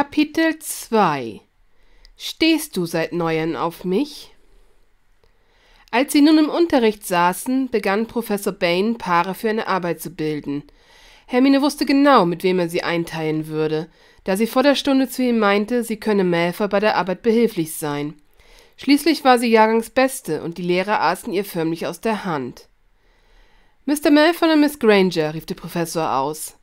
Kapitel 2 Stehst du seit neuem auf mich? Als sie nun im Unterricht saßen, begann Professor Bain, Paare für eine Arbeit zu bilden. Hermine wusste genau, mit wem er sie einteilen würde, da sie vor der Stunde zu ihm meinte, sie könne Melfer bei der Arbeit behilflich sein. Schließlich war sie Jahrgangsbeste und die Lehrer aßen ihr förmlich aus der Hand. Mr. Melfer und Miss Granger, rief der Professor aus.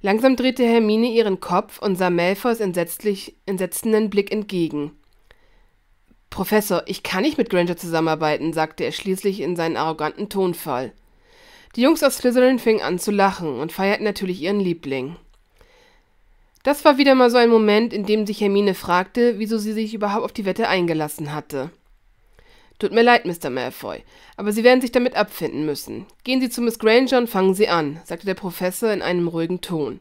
Langsam drehte Hermine ihren Kopf und sah Malfoys entsetzenden Blick entgegen. Professor, ich kann nicht mit Granger zusammenarbeiten, sagte er schließlich in seinen arroganten Tonfall. Die Jungs aus Slytherin fingen an zu lachen und feierten natürlich ihren Liebling. Das war wieder mal so ein Moment, in dem sich Hermine fragte, wieso sie sich überhaupt auf die Wette eingelassen hatte. Tut mir leid, Mr. Malfoy, aber Sie werden sich damit abfinden müssen. Gehen Sie zu Miss Granger und fangen Sie an, sagte der Professor in einem ruhigen Ton,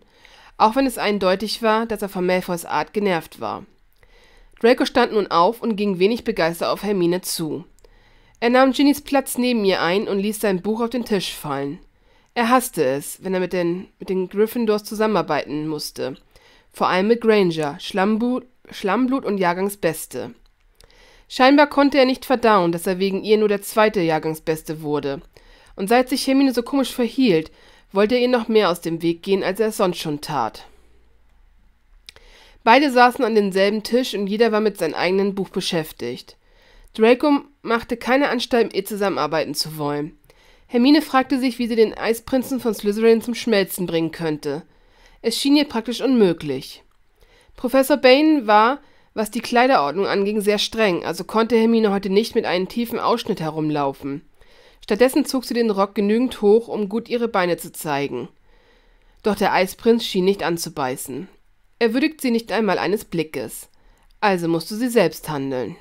auch wenn es eindeutig war, dass er von Malfoys Art genervt war. Draco stand nun auf und ging wenig begeistert auf Hermine zu. Er nahm Ginnys Platz neben ihr ein und ließ sein Buch auf den Tisch fallen. Er hasste es, wenn er mit den, mit den Gryffindors zusammenarbeiten musste. Vor allem mit Granger, Schlammblut, Schlammblut und Jahrgangsbeste. Scheinbar konnte er nicht verdauen, dass er wegen ihr nur der zweite Jahrgangsbeste wurde. Und seit sich Hermine so komisch verhielt, wollte er ihr noch mehr aus dem Weg gehen, als er es sonst schon tat. Beide saßen an demselben Tisch und jeder war mit seinem eigenen Buch beschäftigt. Draco machte keine Anstalt, mit ihr zusammenarbeiten zu wollen. Hermine fragte sich, wie sie den Eisprinzen von Slytherin zum Schmelzen bringen könnte. Es schien ihr praktisch unmöglich. Professor Bane war, was die Kleiderordnung anging, sehr streng, also konnte Hermine heute nicht mit einem tiefen Ausschnitt herumlaufen. Stattdessen zog sie den Rock genügend hoch, um gut ihre Beine zu zeigen. Doch der Eisprinz schien nicht anzubeißen. Er würdigt sie nicht einmal eines Blickes. Also musste sie selbst handeln.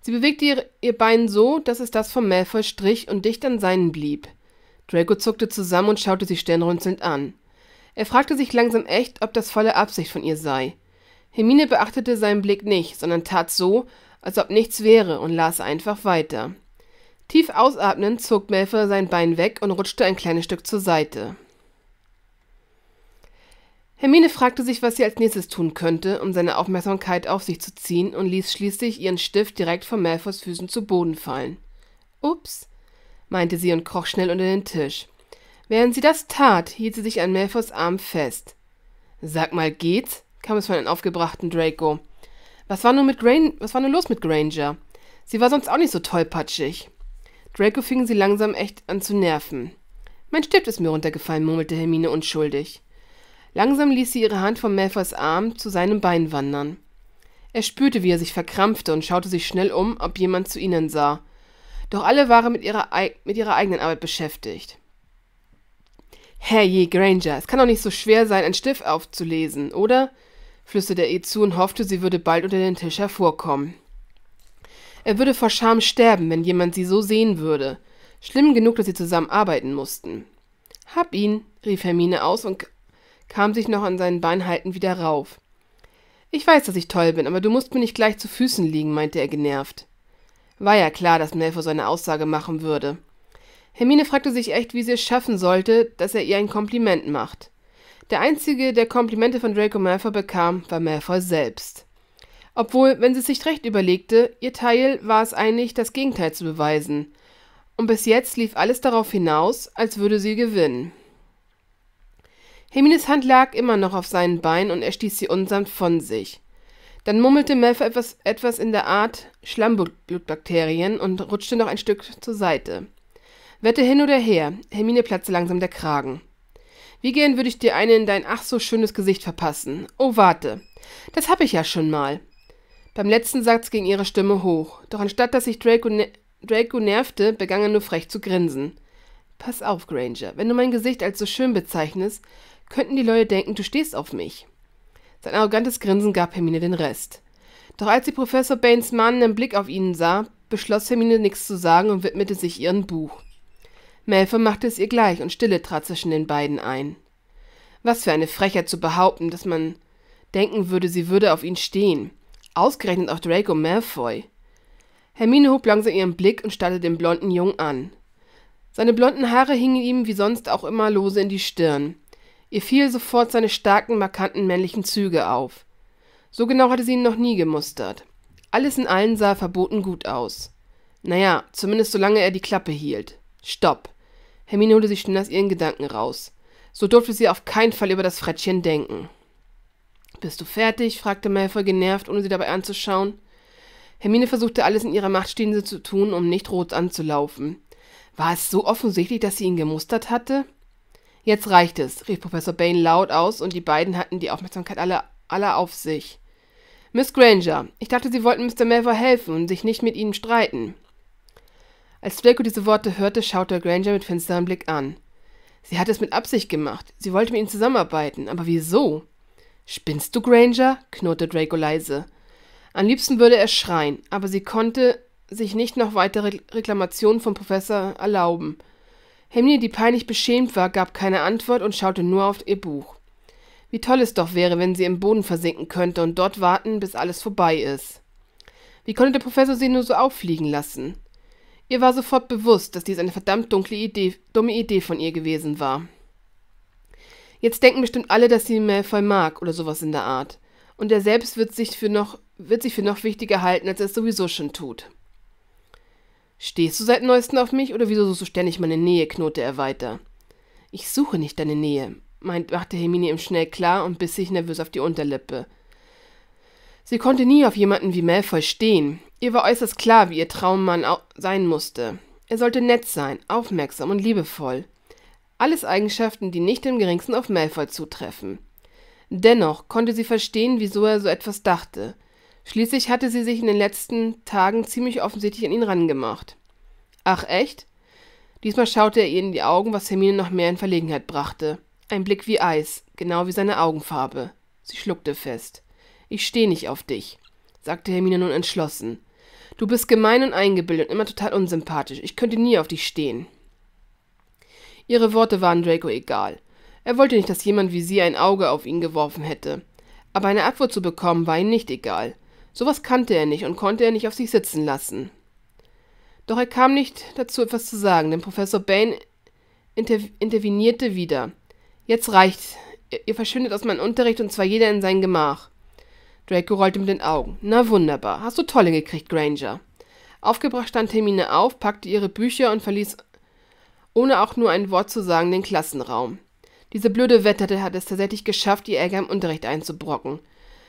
Sie bewegte ihr, ihr Bein so, dass es das vom Malfoy strich und dicht an seinen blieb. Draco zuckte zusammen und schaute sie stirnrunzelnd an. Er fragte sich langsam echt, ob das volle Absicht von ihr sei. Hermine beachtete seinen Blick nicht, sondern tat so, als ob nichts wäre und las einfach weiter. Tief ausatmend zog Malfoy sein Bein weg und rutschte ein kleines Stück zur Seite. Hermine fragte sich, was sie als nächstes tun könnte, um seine Aufmerksamkeit auf sich zu ziehen und ließ schließlich ihren Stift direkt vor Malfoys Füßen zu Boden fallen. Ups, meinte sie und kroch schnell unter den Tisch. Während sie das tat, hielt sie sich an Malfoys Arm fest. Sag mal, geht's? kam es von den aufgebrachten Draco. Was war nun mit Gran was war nur los mit Granger? Sie war sonst auch nicht so tollpatschig. Draco fing sie langsam echt an zu nerven. Mein Stift ist mir runtergefallen, murmelte Hermine unschuldig. Langsam ließ sie ihre Hand von Malfoys Arm zu seinem Bein wandern. Er spürte, wie er sich verkrampfte und schaute sich schnell um, ob jemand zu ihnen sah. Doch alle waren mit ihrer, mit ihrer eigenen Arbeit beschäftigt. je Granger, es kann doch nicht so schwer sein, ein Stift aufzulesen, oder? flüsterte er ihr zu und hoffte, sie würde bald unter den Tisch hervorkommen. Er würde vor Scham sterben, wenn jemand sie so sehen würde. Schlimm genug, dass sie zusammen arbeiten mussten. Hab ihn, rief Hermine aus und kam sich noch an seinen Bein haltend wieder rauf. Ich weiß, dass ich toll bin, aber du musst mir nicht gleich zu Füßen liegen, meinte er genervt. War ja klar, dass Malfoy so eine Aussage machen würde. Hermine fragte sich echt, wie sie es schaffen sollte, dass er ihr ein Kompliment macht. Der einzige, der Komplimente von Draco Malfoy bekam, war Malfoy selbst. Obwohl, wenn sie es sich recht überlegte, ihr Teil war es eigentlich, das Gegenteil zu beweisen. Und bis jetzt lief alles darauf hinaus, als würde sie gewinnen. Hermines Hand lag immer noch auf seinen Beinen und er stieß sie unsamt von sich. Dann mummelte Malfoy etwas, etwas in der Art Schlammblutbakterien und rutschte noch ein Stück zur Seite. Wette hin oder her, Hermine platzte langsam der Kragen. Wie gern würde ich dir eine in dein ach so schönes Gesicht verpassen. Oh, warte. Das habe ich ja schon mal. Beim letzten Satz ging ihre Stimme hoch, doch anstatt dass sich Draco, ne Draco nervte, begann er nur frech zu grinsen. Pass auf, Granger, wenn du mein Gesicht als so schön bezeichnest, könnten die Leute denken, du stehst auf mich. Sein arrogantes Grinsen gab Hermine den Rest. Doch als sie Professor Baines mahnenden Blick auf ihn sah, beschloss Hermine nichts zu sagen und widmete sich ihrem Buch. Malfoy machte es ihr gleich und Stille trat zwischen den beiden ein. Was für eine Frechheit zu behaupten, dass man denken würde, sie würde auf ihn stehen. Ausgerechnet auch Draco Malfoy. Hermine hob langsam ihren Blick und starrte den blonden Jungen an. Seine blonden Haare hingen ihm wie sonst auch immer lose in die Stirn. Ihr fiel sofort seine starken, markanten männlichen Züge auf. So genau hatte sie ihn noch nie gemustert. Alles in allem sah verboten gut aus. Naja, zumindest solange er die Klappe hielt. Stopp. Hermine holte sich schnell aus ihren Gedanken raus. So durfte sie auf keinen Fall über das Frettchen denken. Bist du fertig? fragte Malfoy genervt, ohne sie dabei anzuschauen. Hermine versuchte alles in ihrer Macht Stehende zu tun, um nicht rot anzulaufen. War es so offensichtlich, dass sie ihn gemustert hatte? Jetzt reicht es, rief Professor Bane laut aus, und die beiden hatten die Aufmerksamkeit aller, aller auf sich. Miss Granger, ich dachte, Sie wollten Mr. Malfoy helfen und sich nicht mit Ihnen streiten. Als Draco diese Worte hörte, schaute er Granger mit finsterem Blick an. Sie hat es mit Absicht gemacht. Sie wollte mit ihm zusammenarbeiten. Aber wieso? Spinnst du, Granger? knurrte Draco leise. Am liebsten würde er schreien, aber sie konnte sich nicht noch weitere Reklamationen vom Professor erlauben. Hermine, die peinlich beschämt war, gab keine Antwort und schaute nur auf ihr Buch. Wie toll es doch wäre, wenn sie im Boden versinken könnte und dort warten, bis alles vorbei ist. Wie konnte der Professor sie nur so auffliegen lassen? Ihr war sofort bewusst, dass dies eine verdammt dunkle Idee, dumme Idee von ihr gewesen war. Jetzt denken bestimmt alle, dass sie Malfoy mag oder sowas in der Art. Und er selbst wird sich für noch, wird sich für noch wichtiger halten, als er es sowieso schon tut. Stehst du seit neuestem auf mich oder wieso suchst du ständig meine Nähe? knurrte er weiter. Ich suche nicht deine Nähe, meint, machte Hermine ihm schnell klar und biss sich nervös auf die Unterlippe. Sie konnte nie auf jemanden wie Malfoy stehen. Ihr war äußerst klar, wie ihr Traummann sein musste. Er sollte nett sein, aufmerksam und liebevoll. Alles Eigenschaften, die nicht im geringsten auf Malfoy zutreffen. Dennoch konnte sie verstehen, wieso er so etwas dachte. Schließlich hatte sie sich in den letzten Tagen ziemlich offensichtlich an ihn rangemacht. Ach echt? Diesmal schaute er ihr in die Augen, was Hermine noch mehr in Verlegenheit brachte. Ein Blick wie Eis, genau wie seine Augenfarbe. Sie schluckte fest. Ich stehe nicht auf dich, sagte Hermine nun entschlossen. Du bist gemein und eingebildet und immer total unsympathisch. Ich könnte nie auf dich stehen. Ihre Worte waren Draco egal. Er wollte nicht, dass jemand wie sie ein Auge auf ihn geworfen hätte. Aber eine Abfuhr zu bekommen war ihm nicht egal. Sowas kannte er nicht und konnte er nicht auf sich sitzen lassen. Doch er kam nicht dazu, etwas zu sagen, denn Professor Bain inter intervenierte wieder. Jetzt reicht's. Ihr verschwindet aus meinem Unterricht und zwar jeder in sein Gemach. Draco rollte mit den Augen. Na wunderbar, hast du tolle gekriegt, Granger. Aufgebracht stand Hermine auf, packte ihre Bücher und verließ, ohne auch nur ein Wort zu sagen, den Klassenraum. Diese blöde Wetterte hat es tatsächlich geschafft, ihr Ärger im Unterricht einzubrocken.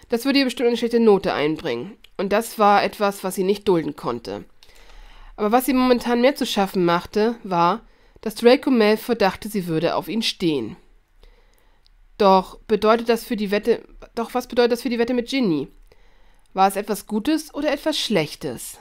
Das würde ihr bestimmt eine schlechte Note einbringen. Und das war etwas, was sie nicht dulden konnte. Aber was sie momentan mehr zu schaffen machte, war, dass Draco Malfoy dachte, sie würde auf ihn stehen. Doch bedeutet das für die Wette. Doch was bedeutet das für die Wette mit Ginny? War es etwas Gutes oder etwas Schlechtes?